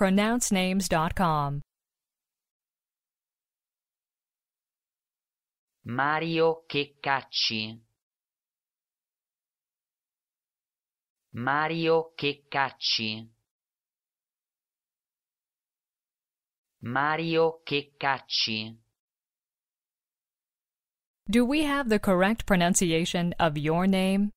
pronouncenames.com. Mario che cacci. Mario che cacci. Mario che cacci. Do we have the correct pronunciation of your name?